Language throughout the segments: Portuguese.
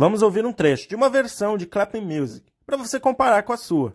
Vamos ouvir um trecho de uma versão de Clapping Music para você comparar com a sua.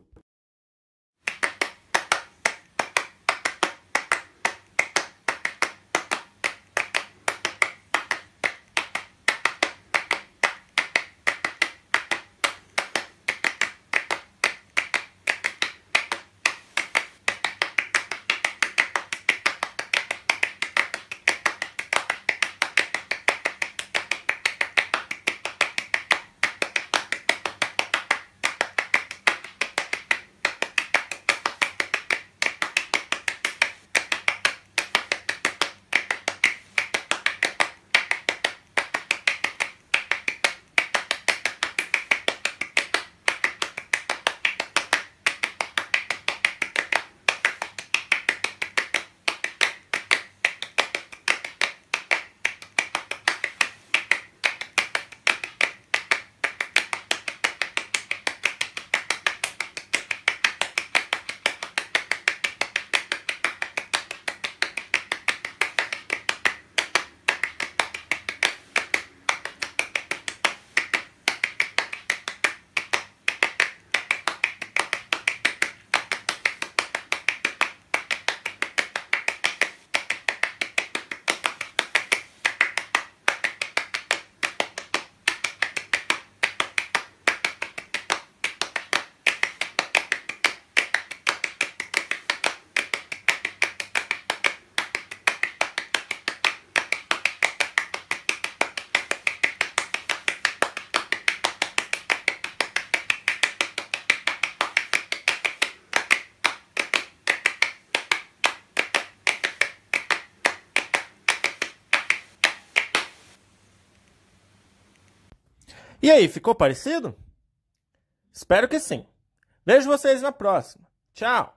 E aí, ficou parecido? Espero que sim. Vejo vocês na próxima. Tchau!